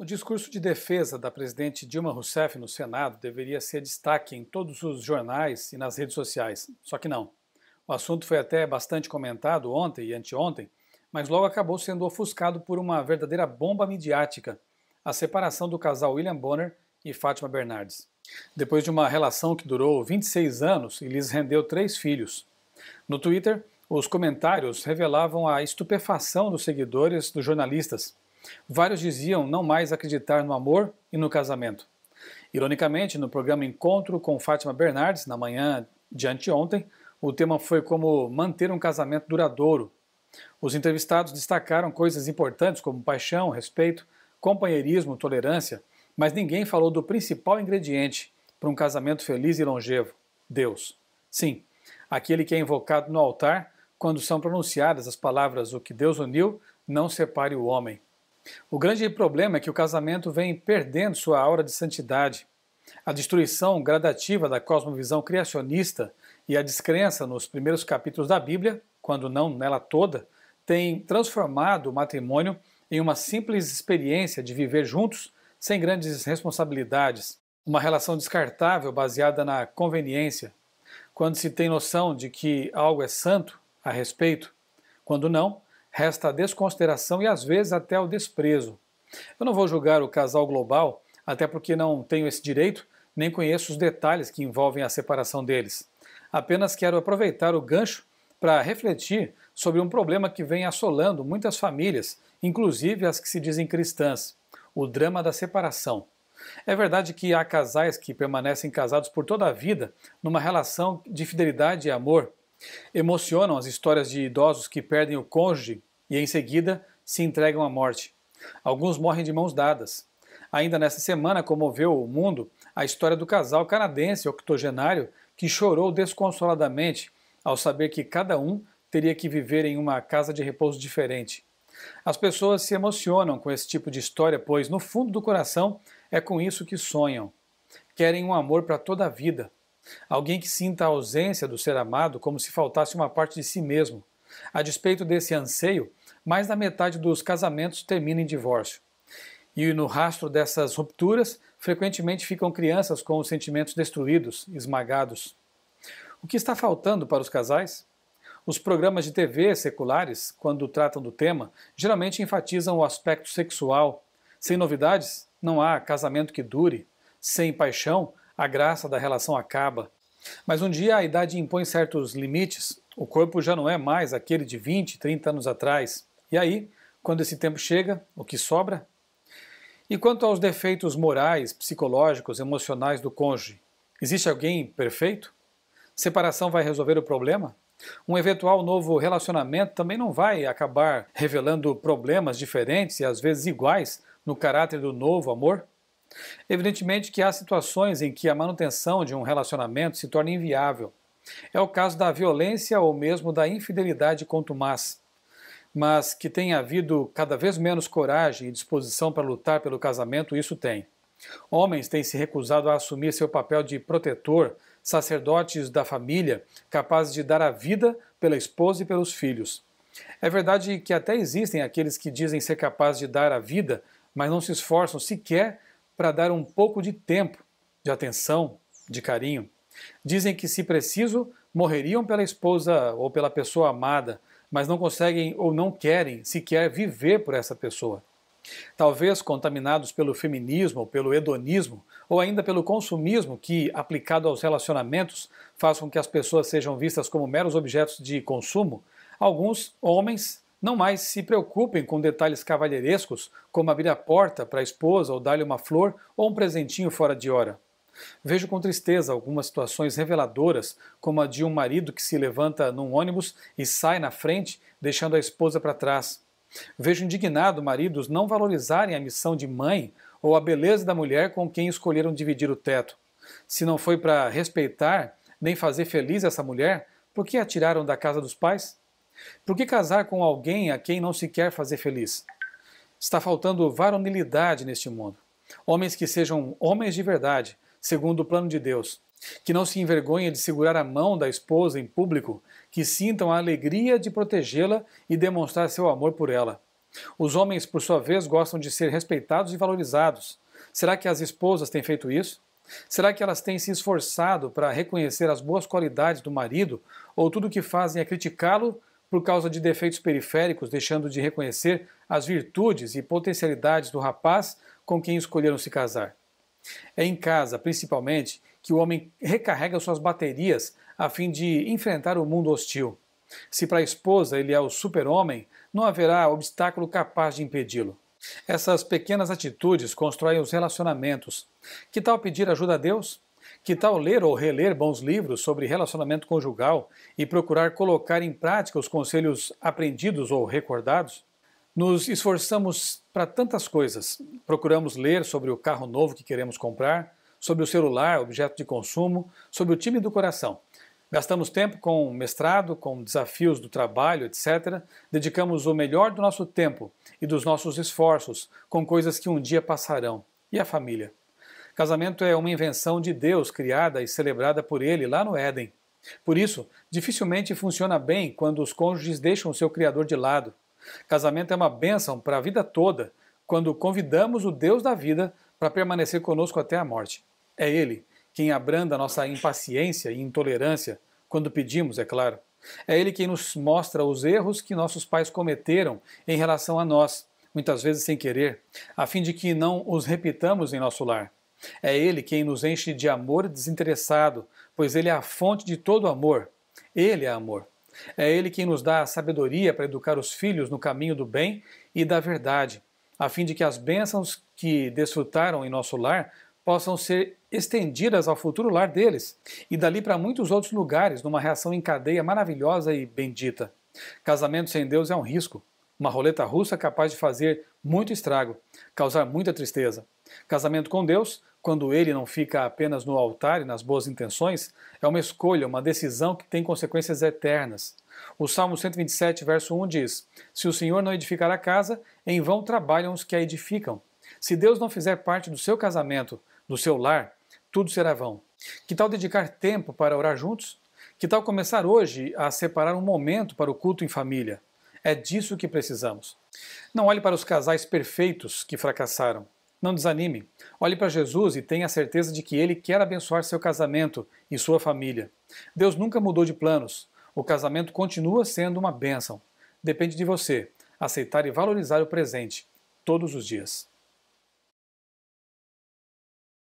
O discurso de defesa da presidente Dilma Rousseff no Senado deveria ser destaque em todos os jornais e nas redes sociais, só que não. O assunto foi até bastante comentado ontem e anteontem, mas logo acabou sendo ofuscado por uma verdadeira bomba midiática a separação do casal William Bonner e Fátima Bernardes. Depois de uma relação que durou 26 anos e lhes rendeu três filhos. No Twitter, os comentários revelavam a estupefação dos seguidores dos jornalistas Vários diziam não mais acreditar no amor e no casamento. Ironicamente, no programa Encontro com Fátima Bernardes, na manhã de anteontem, o tema foi como manter um casamento duradouro. Os entrevistados destacaram coisas importantes como paixão, respeito, companheirismo, tolerância, mas ninguém falou do principal ingrediente para um casamento feliz e longevo: Deus. Sim, aquele que é invocado no altar quando são pronunciadas as palavras: O que Deus uniu, não separe o homem. O grande problema é que o casamento vem perdendo sua aura de santidade. A destruição gradativa da cosmovisão criacionista e a descrença nos primeiros capítulos da Bíblia, quando não nela toda, tem transformado o matrimônio em uma simples experiência de viver juntos sem grandes responsabilidades, uma relação descartável baseada na conveniência. Quando se tem noção de que algo é santo a respeito, quando não, resta a desconsideração e às vezes até o desprezo. Eu não vou julgar o casal global, até porque não tenho esse direito, nem conheço os detalhes que envolvem a separação deles. Apenas quero aproveitar o gancho para refletir sobre um problema que vem assolando muitas famílias, inclusive as que se dizem cristãs: o drama da separação. É verdade que há casais que permanecem casados por toda a vida numa relação de fidelidade e amor. Emocionam as histórias de idosos que perdem o cônjuge e em seguida se entregam à morte. Alguns morrem de mãos dadas. Ainda nesta semana comoveu o mundo a história do casal canadense octogenário que chorou desconsoladamente ao saber que cada um teria que viver em uma casa de repouso diferente. As pessoas se emocionam com esse tipo de história, pois, no fundo do coração, é com isso que sonham. Querem um amor para toda a vida. Alguém que sinta a ausência do ser amado como se faltasse uma parte de si mesmo. A despeito desse anseio, mais da metade dos casamentos termina em divórcio. E no rastro dessas rupturas, frequentemente ficam crianças com os sentimentos destruídos, esmagados. O que está faltando para os casais? Os programas de TV seculares, quando tratam do tema, geralmente enfatizam o aspecto sexual. Sem novidades, não há casamento que dure. Sem paixão, a graça da relação acaba. Mas um dia a idade impõe certos limites, o corpo já não é mais aquele de 20, 30 anos atrás. E aí, quando esse tempo chega, o que sobra? E quanto aos defeitos morais, psicológicos, emocionais do cônjuge? Existe alguém perfeito? Separação vai resolver o problema? Um eventual novo relacionamento também não vai acabar revelando problemas diferentes e às vezes iguais no caráter do novo amor? Evidentemente que há situações em que a manutenção de um relacionamento se torna inviável é o caso da violência ou mesmo da infidelidade contumaz, mas que tenha havido cada vez menos coragem e disposição para lutar pelo casamento, isso tem. Homens têm se recusado a assumir seu papel de protetor, sacerdotes da família, capazes de dar a vida pela esposa e pelos filhos. É verdade que até existem aqueles que dizem ser capazes de dar a vida, mas não se esforçam sequer para dar um pouco de tempo, de atenção, de carinho. Dizem que, se preciso, morreriam pela esposa ou pela pessoa amada, mas não conseguem ou não querem sequer viver por essa pessoa. Talvez contaminados pelo feminismo, pelo hedonismo ou ainda pelo consumismo que, aplicado aos relacionamentos, faz com que as pessoas sejam vistas como meros objetos de consumo, alguns homens não mais se preocupem com detalhes cavalheirescos como abrir a porta para a esposa ou dar-lhe uma flor ou um presentinho fora de hora. Vejo com tristeza algumas situações reveladoras, como a de um marido que se levanta num ônibus e sai na frente, deixando a esposa para trás. Vejo indignado maridos não valorizarem a missão de mãe ou a beleza da mulher com quem escolheram dividir o teto. Se não foi para respeitar nem fazer feliz essa mulher, por que a tiraram da casa dos pais? Por que casar com alguém a quem não se quer fazer feliz? Está faltando varonilidade neste mundo. Homens que sejam homens de verdade, segundo o plano de Deus, que não se envergonha de segurar a mão da esposa em público, que sintam a alegria de protegê-la e demonstrar seu amor por ela. Os homens, por sua vez, gostam de ser respeitados e valorizados. Será que as esposas têm feito isso? Será que elas têm se esforçado para reconhecer as boas qualidades do marido ou tudo o que fazem é criticá-lo por causa de defeitos periféricos, deixando de reconhecer as virtudes e potencialidades do rapaz com quem escolheram se casar? É em casa, principalmente, que o homem recarrega suas baterias a fim de enfrentar o mundo hostil. Se para a esposa ele é o super-homem, não haverá obstáculo capaz de impedi-lo. Essas pequenas atitudes constroem os relacionamentos. Que tal pedir ajuda a Deus? Que tal ler ou reler bons livros sobre relacionamento conjugal e procurar colocar em prática os conselhos aprendidos ou recordados? Nos esforçamos para tantas coisas. Procuramos ler sobre o carro novo que queremos comprar, sobre o celular, objeto de consumo, sobre o time do coração. Gastamos tempo com mestrado, com desafios do trabalho, etc. Dedicamos o melhor do nosso tempo e dos nossos esforços com coisas que um dia passarão. E a família? Casamento é uma invenção de Deus criada e celebrada por ele lá no Éden. Por isso, dificilmente funciona bem quando os cônjuges deixam o seu Criador de lado Casamento é uma bênção para a vida toda quando convidamos o Deus da vida para permanecer conosco até a morte. É Ele quem abranda nossa impaciência e intolerância, quando pedimos, é claro. É Ele quem nos mostra os erros que nossos pais cometeram em relação a nós, muitas vezes sem querer, a fim de que não os repitamos em nosso lar. É Ele quem nos enche de amor desinteressado, pois Ele é a fonte de todo amor. Ele é amor. É Ele quem nos dá a sabedoria para educar os filhos no caminho do bem e da verdade, a fim de que as bênçãos que desfrutaram em nosso lar possam ser estendidas ao futuro lar deles e dali para muitos outros lugares, numa reação em cadeia maravilhosa e bendita. Casamento sem Deus é um risco, uma roleta russa capaz de fazer muito estrago, causar muita tristeza. Casamento com Deus quando ele não fica apenas no altar e nas boas intenções, é uma escolha, uma decisão que tem consequências eternas. O Salmo 127, verso 1 diz: Se o Senhor não edificar a casa, em vão trabalham os que a edificam. Se Deus não fizer parte do seu casamento, do seu lar, tudo será vão. Que tal dedicar tempo para orar juntos? Que tal começar hoje a separar um momento para o culto em família? É disso que precisamos. Não olhe para os casais perfeitos que fracassaram. Não desanime. Olhe para Jesus e tenha a certeza de que ele quer abençoar seu casamento e sua família. Deus nunca mudou de planos. O casamento continua sendo uma bênção. Depende de você aceitar e valorizar o presente todos os dias.